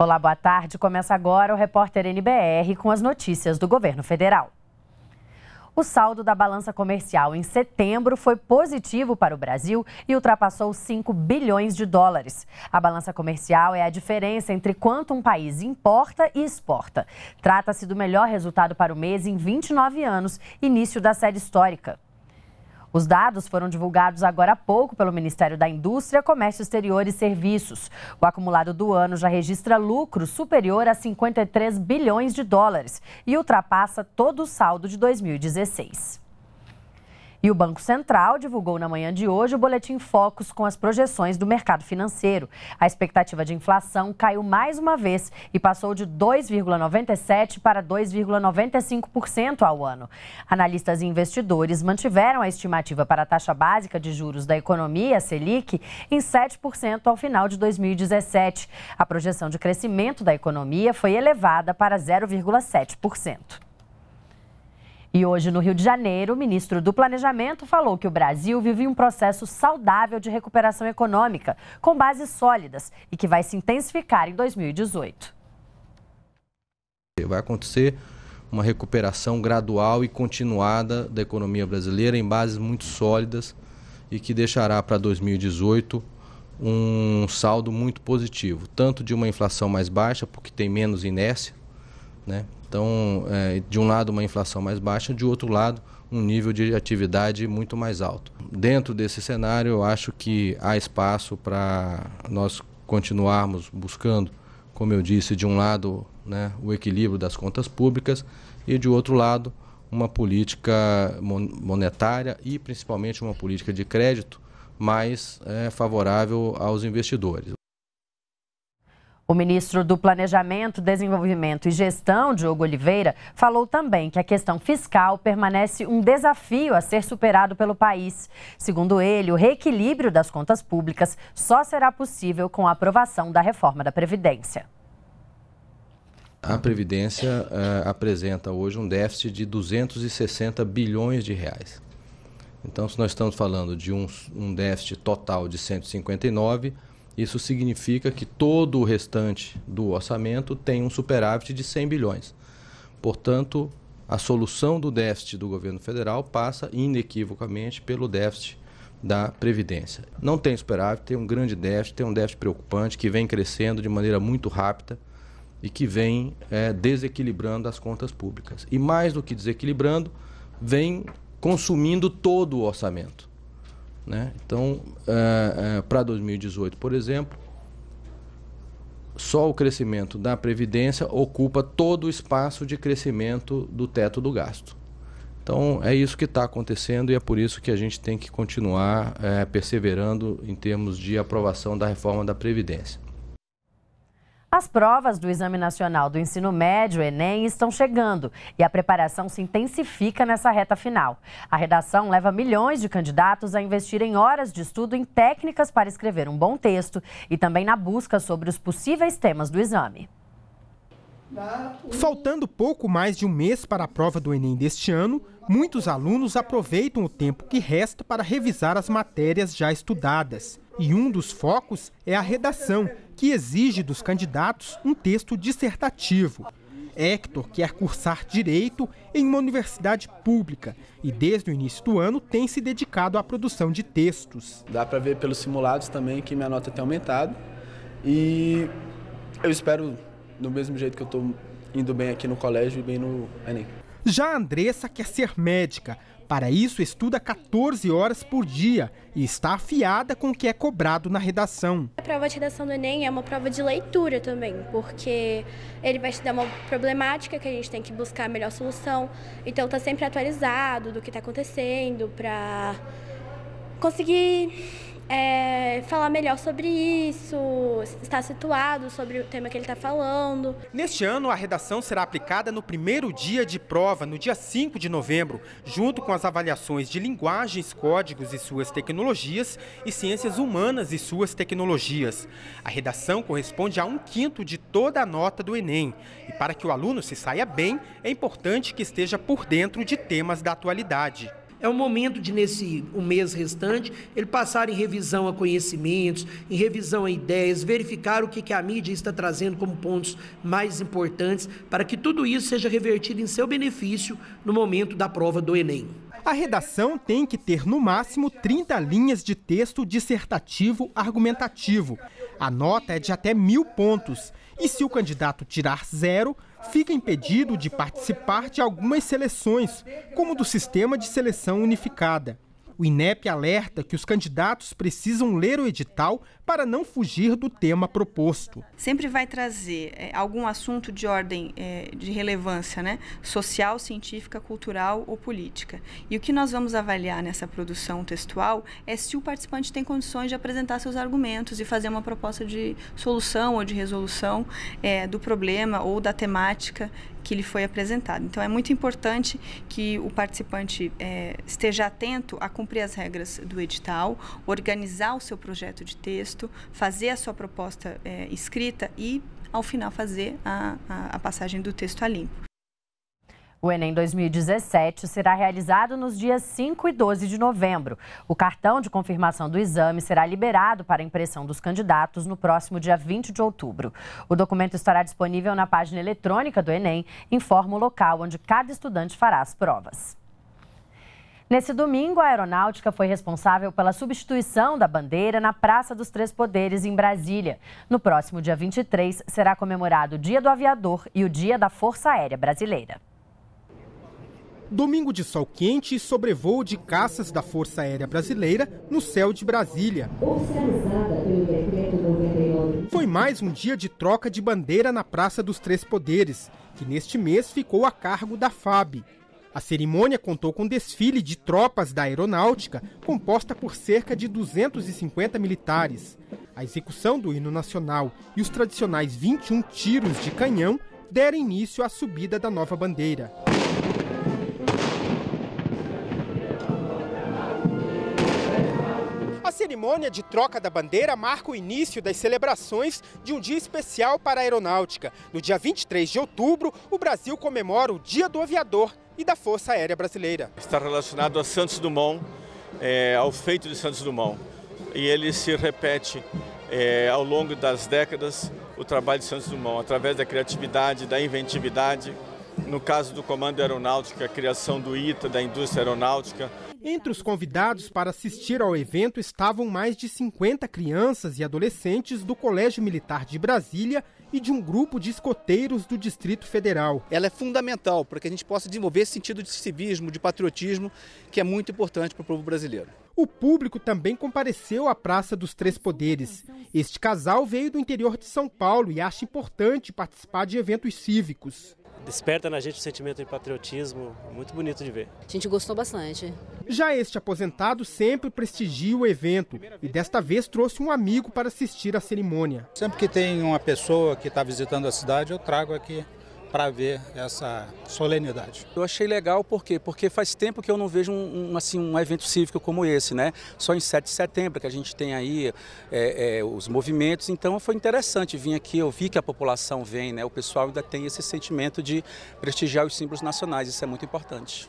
Olá, boa tarde. Começa agora o repórter NBR com as notícias do governo federal. O saldo da balança comercial em setembro foi positivo para o Brasil e ultrapassou 5 bilhões de dólares. A balança comercial é a diferença entre quanto um país importa e exporta. Trata-se do melhor resultado para o mês em 29 anos, início da série histórica. Os dados foram divulgados agora há pouco pelo Ministério da Indústria, Comércio Exterior e Serviços. O acumulado do ano já registra lucro superior a 53 bilhões de dólares e ultrapassa todo o saldo de 2016. E o Banco Central divulgou na manhã de hoje o boletim Focus com as projeções do mercado financeiro. A expectativa de inflação caiu mais uma vez e passou de 2,97% para 2,95% ao ano. Analistas e investidores mantiveram a estimativa para a taxa básica de juros da economia, Selic, em 7% ao final de 2017. A projeção de crescimento da economia foi elevada para 0,7%. E hoje, no Rio de Janeiro, o ministro do Planejamento falou que o Brasil vive um processo saudável de recuperação econômica, com bases sólidas e que vai se intensificar em 2018. Vai acontecer uma recuperação gradual e continuada da economia brasileira em bases muito sólidas e que deixará para 2018 um saldo muito positivo, tanto de uma inflação mais baixa, porque tem menos inércia, né? Então, é, de um lado uma inflação mais baixa, de outro lado um nível de atividade muito mais alto. Dentro desse cenário, eu acho que há espaço para nós continuarmos buscando, como eu disse, de um lado né, o equilíbrio das contas públicas e de outro lado uma política monetária e principalmente uma política de crédito mais é, favorável aos investidores. O ministro do Planejamento, Desenvolvimento e Gestão, Diogo Oliveira, falou também que a questão fiscal permanece um desafio a ser superado pelo país. Segundo ele, o reequilíbrio das contas públicas só será possível com a aprovação da reforma da Previdência. A Previdência uh, apresenta hoje um déficit de 260 bilhões de reais. Então, se nós estamos falando de um, um déficit total de 159 bilhões, isso significa que todo o restante do orçamento tem um superávit de 100 bilhões. Portanto, a solução do déficit do governo federal passa inequivocamente pelo déficit da Previdência. Não tem superávit, tem um grande déficit, tem um déficit preocupante que vem crescendo de maneira muito rápida e que vem é, desequilibrando as contas públicas. E mais do que desequilibrando, vem consumindo todo o orçamento. Né? Então, uh, uh, para 2018, por exemplo, só o crescimento da Previdência ocupa todo o espaço de crescimento do teto do gasto. Então, é isso que está acontecendo e é por isso que a gente tem que continuar eh, perseverando em termos de aprovação da reforma da Previdência. As provas do Exame Nacional do Ensino Médio, Enem, estão chegando e a preparação se intensifica nessa reta final. A redação leva milhões de candidatos a investir em horas de estudo em técnicas para escrever um bom texto e também na busca sobre os possíveis temas do exame. Faltando pouco mais de um mês para a prova do Enem deste ano, muitos alunos aproveitam o tempo que resta para revisar as matérias já estudadas. E um dos focos é a redação, que exige dos candidatos um texto dissertativo. Hector quer cursar direito em uma universidade pública e, desde o início do ano, tem se dedicado à produção de textos. Dá para ver pelos simulados também que minha nota tem aumentado e eu espero, do mesmo jeito que eu estou indo bem aqui no colégio e bem no Enem. Já a Andressa quer ser médica, para isso, estuda 14 horas por dia e está afiada com o que é cobrado na redação. A prova de redação do Enem é uma prova de leitura também, porque ele vai te dar uma problemática que a gente tem que buscar a melhor solução. Então, está sempre atualizado do que está acontecendo para conseguir é, falar melhor sobre isso, estar situado sobre o tema que ele está falando. Neste ano, a redação será aplicada no primeiro dia de prova, no dia 5 de novembro, junto com as avaliações de linguagens, códigos e suas tecnologias e ciências humanas e suas tecnologias. A redação corresponde a um quinto de toda a nota do Enem. E para que o aluno se saia bem, é importante que esteja por dentro de temas da atualidade. É o momento de, nesse o mês restante, ele passar em revisão a conhecimentos, em revisão a ideias, verificar o que, que a mídia está trazendo como pontos mais importantes, para que tudo isso seja revertido em seu benefício no momento da prova do Enem. A redação tem que ter no máximo 30 linhas de texto dissertativo argumentativo. A nota é de até mil pontos. E se o candidato tirar zero, fica impedido de participar de algumas seleções, como do Sistema de Seleção Unificada. O INEP alerta que os candidatos precisam ler o edital para não fugir do tema proposto. Sempre vai trazer é, algum assunto de ordem é, de relevância, né? Social, científica, cultural ou política. E o que nós vamos avaliar nessa produção textual é se o participante tem condições de apresentar seus argumentos e fazer uma proposta de solução ou de resolução é, do problema ou da temática que lhe foi apresentado. Então, é muito importante que o participante é, esteja atento a cumprir as regras do edital, organizar o seu projeto de texto, fazer a sua proposta é, escrita e ao final fazer a, a, a, passagem do texto a limpo. O Enem 2017 será realizado nos dias 5 e 12 de novembro. O cartão de confirmação do exame será liberado para impressão dos candidatos no próximo dia 20 de outubro. O documento estará disponível na página eletrônica do Enem, informa o local onde cada estudante fará as provas. Nesse domingo, a aeronáutica foi responsável pela substituição da bandeira na Praça dos Três Poderes, em Brasília. No próximo dia 23, será comemorado o Dia do Aviador e o Dia da Força Aérea Brasileira. Domingo de sol quente e sobrevoo de caças da Força Aérea Brasileira no céu de Brasília. Foi mais um dia de troca de bandeira na Praça dos Três Poderes, que neste mês ficou a cargo da FAB. A cerimônia contou com desfile de tropas da aeronáutica, composta por cerca de 250 militares. A execução do hino nacional e os tradicionais 21 tiros de canhão deram início à subida da nova bandeira. cerimônia de troca da bandeira marca o início das celebrações de um dia especial para a aeronáutica. No dia 23 de outubro, o Brasil comemora o Dia do Aviador e da Força Aérea Brasileira. Está relacionado a Santos Dumont, é, ao feito de Santos Dumont. E ele se repete é, ao longo das décadas o trabalho de Santos Dumont, através da criatividade, da inventividade, no caso do Comando Aeronáutica, a criação do ITA, da indústria aeronáutica. Entre os convidados para assistir ao evento estavam mais de 50 crianças e adolescentes do Colégio Militar de Brasília e de um grupo de escoteiros do Distrito Federal. Ela é fundamental para que a gente possa desenvolver esse sentido de civismo, de patriotismo, que é muito importante para o povo brasileiro. O público também compareceu à Praça dos Três Poderes. Este casal veio do interior de São Paulo e acha importante participar de eventos cívicos desperta na gente um sentimento de patriotismo muito bonito de ver. A gente gostou bastante. Já este aposentado sempre prestigia o evento e desta vez trouxe um amigo para assistir à cerimônia. Sempre que tem uma pessoa que está visitando a cidade, eu trago aqui para ver essa solenidade. Eu achei legal por quê? Porque faz tempo que eu não vejo um, um assim, um evento cívico como esse, né? Só em 7 de setembro que a gente tem aí é, é, os movimentos, então foi interessante vir aqui, eu vi que a população vem, né? O pessoal ainda tem esse sentimento de prestigiar os símbolos nacionais, isso é muito importante.